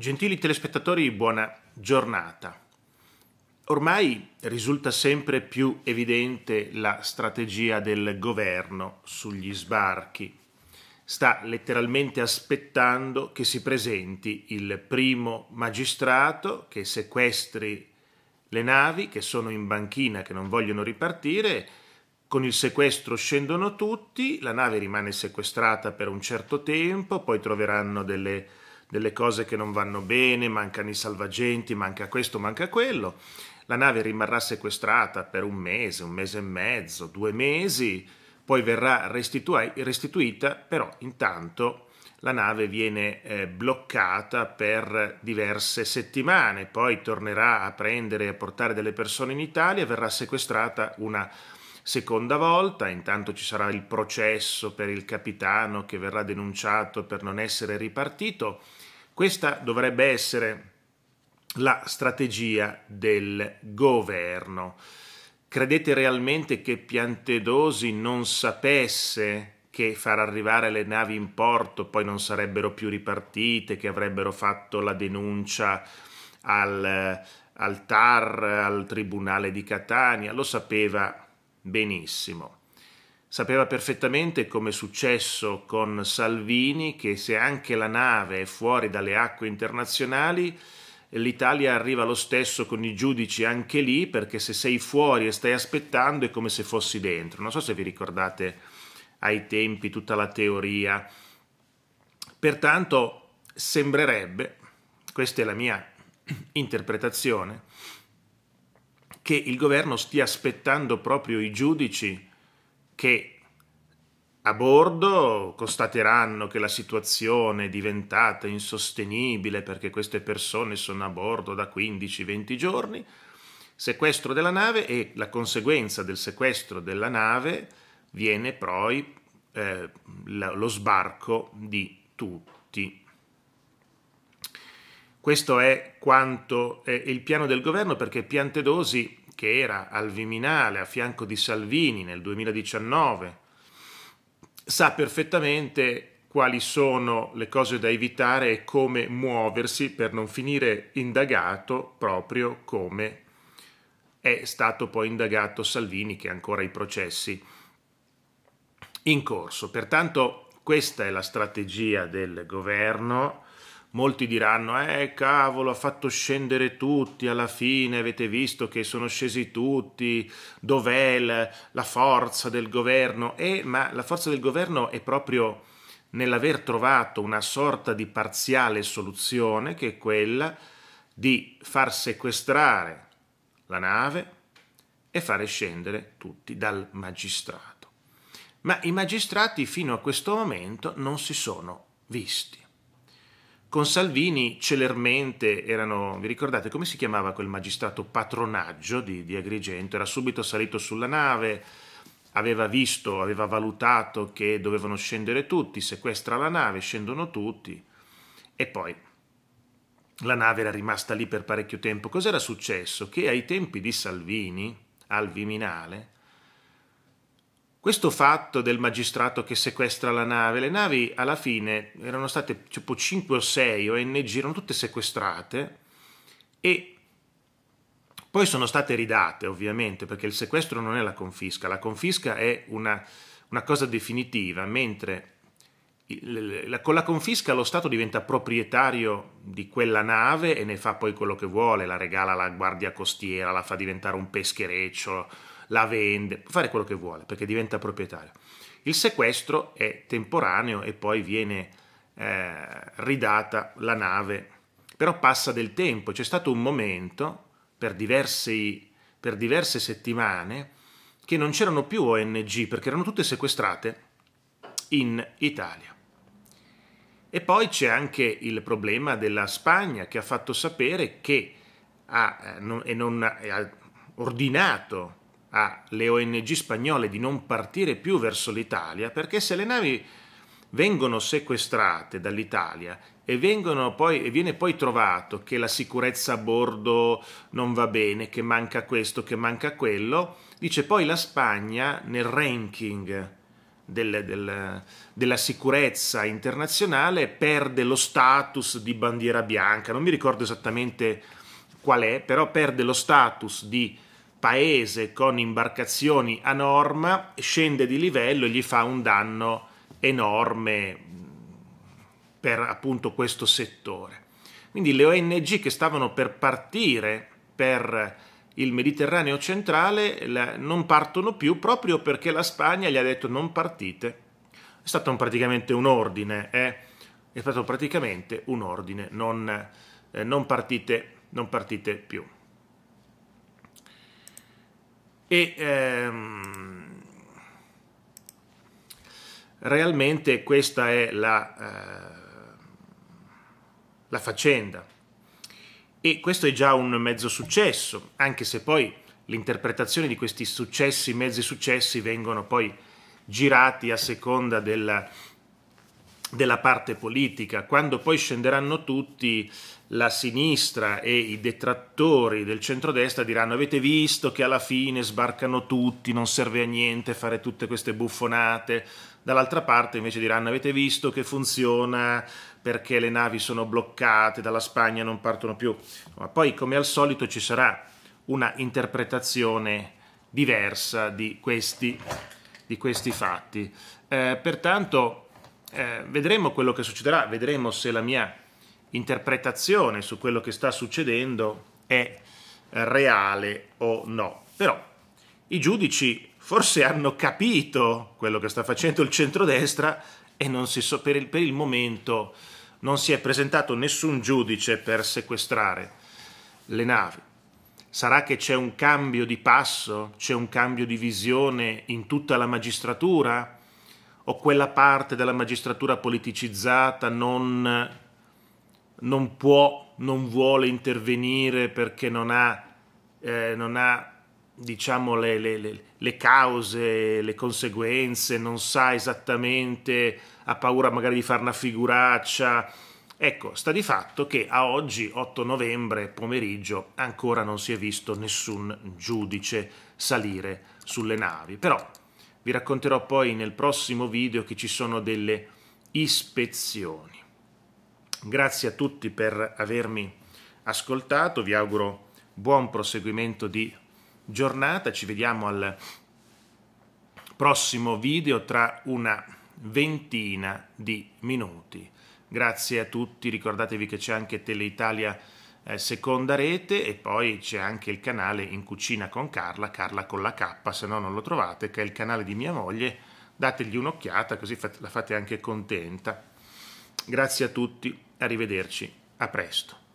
Gentili telespettatori, buona giornata. Ormai risulta sempre più evidente la strategia del governo sugli sbarchi. Sta letteralmente aspettando che si presenti il primo magistrato che sequestri le navi che sono in banchina, che non vogliono ripartire. Con il sequestro scendono tutti, la nave rimane sequestrata per un certo tempo, poi troveranno delle delle cose che non vanno bene, mancano i salvagenti, manca questo, manca quello. La nave rimarrà sequestrata per un mese, un mese e mezzo, due mesi, poi verrà restitu- restituita, però intanto la nave viene eh, bloccata per diverse settimane, poi tornerà a prendere e a portare delle persone in Italia, verrà sequestrata una seconda volta, intanto ci sarà il processo per il capitano che verrà denunciato per non essere ripartito. Questa dovrebbe essere la strategia del governo. Credete realmente che Piantedosi non sapesse che far arrivare le navi in porto poi non sarebbero più ripartite, che avrebbero fatto la denuncia al, al TAR, al Tribunale di Catania? Lo sapeva benissimo. Sapeva perfettamente, come è successo con Salvini, che se anche la nave è fuori dalle acque internazionali, l'Italia arriva lo stesso con i giudici anche lì, perché se sei fuori e stai aspettando è come se fossi dentro. Non so se vi ricordate ai tempi tutta la teoria. Pertanto sembrerebbe, questa è la mia interpretazione, che il governo stia aspettando proprio i giudici che a bordo constateranno che la situazione è diventata insostenibile perché queste persone sono a bordo da 15-20 giorni, sequestro della nave e la conseguenza del sequestro della nave viene poi eh, lo sbarco di tutti questo è quanto è eh, il piano del governo perché Piantedosi, che era al Viminale a fianco di Salvini nel 2019, sa perfettamente quali sono le cose da evitare e come muoversi per non finire indagato proprio come è stato poi indagato Salvini che ha ancora i processi in corso. Pertanto questa è la strategia del governo Molti diranno, eh cavolo, ha fatto scendere tutti, alla fine avete visto che sono scesi tutti, dov'è la, forza del governo? E, ma la forza del governo è proprio nell'aver trovato una sorta di parziale soluzione che è quella di far sequestrare la nave e fare scendere tutti dal magistrato. Ma i magistrati fino a questo momento non si sono visti. Con Salvini celermente erano, vi ricordate come si chiamava quel magistrato patronaggio di, di Agrigento? Era subito salito sulla nave, aveva visto, aveva valutato che dovevano scendere tutti, sequestra la nave, scendono tutti e poi la nave era rimasta lì per parecchio tempo. Cos'era successo? Che ai tempi di Salvini, al Viminale, questo fatto del magistrato che sequestra la nave, le navi alla fine erano state tipo 5 o 6 ONG, erano tutte sequestrate e poi sono state ridate ovviamente perché il sequestro non è la confisca, la confisca è una, una cosa definitiva, mentre con la confisca lo Stato diventa proprietario di quella nave e ne fa poi quello che vuole, la regala alla guardia costiera, la fa diventare un peschereccio la vende, può fare quello che vuole perché diventa proprietario. Il sequestro è temporaneo e poi viene eh, ridata la nave, però passa del tempo, c'è stato un momento per, diversi, per diverse settimane che non c'erano più ONG perché erano tutte sequestrate in Italia. E poi c'è anche il problema della Spagna che ha fatto sapere che ha, eh, non, e non, ha ordinato alle ONG spagnole di non partire più verso l'Italia perché se le navi vengono sequestrate dall'Italia e, poi, e, viene poi trovato che la sicurezza a bordo non va bene, che manca questo, che manca quello, dice poi la Spagna nel ranking del, del, della sicurezza internazionale perde lo status di bandiera bianca, non mi ricordo esattamente qual è, però perde lo status di paese con imbarcazioni a norma scende di livello e gli fa un danno enorme mm, per appunto questo settore. Quindi le ONG che stavano per partire per il Mediterraneo centrale non partono più proprio perché la Spagna gli ha detto non partite. È stato un, praticamente un ordine, eh? è stato praticamente un ordine, non, eh, non, partite, non partite più e ehm, realmente questa è la, eh, la faccenda e questo è già un mezzo successo anche se poi l'interpretazione di questi successi mezzi successi vengono poi girati a seconda della della parte politica, quando poi scenderanno tutti la sinistra e i detrattori del centrodestra diranno avete visto che alla fine sbarcano tutti, non serve a niente fare tutte queste buffonate, dall'altra parte invece diranno avete visto che funziona perché le navi sono bloccate, dalla Spagna non partono più, ma poi come al solito ci sarà una interpretazione diversa di questi, di questi fatti. Eh, pertanto eh, vedremo quello che succederà, vedremo se la mia interpretazione su quello che sta succedendo è reale o no. Però i giudici forse hanno capito quello che sta facendo il centrodestra e so, per, il, per il momento non si è presentato nessun giudice per sequestrare le navi. Sarà che c'è un cambio di passo, c'è un cambio di visione in tutta la magistratura? o quella parte della magistratura politicizzata non, non può, non vuole intervenire perché non ha, eh, non ha diciamo, le, le, le, cause, le conseguenze, non sa esattamente, ha paura magari di fare una figuraccia. Ecco, sta di fatto che a oggi, 8 novembre pomeriggio, ancora non si è visto nessun giudice salire sulle navi. Però vi racconterò poi nel prossimo video che ci sono delle ispezioni. Grazie a tutti per avermi ascoltato, vi auguro buon proseguimento di giornata, ci vediamo al prossimo video tra una ventina di minuti. Grazie a tutti, ricordatevi che c'è anche Teleitalia eh, seconda rete e poi c'è anche il canale in cucina con Carla, Carla con la K, se no non lo trovate, che è il canale di mia moglie, dategli un'occhiata così la fate anche contenta. Grazie a tutti, arrivederci, a presto.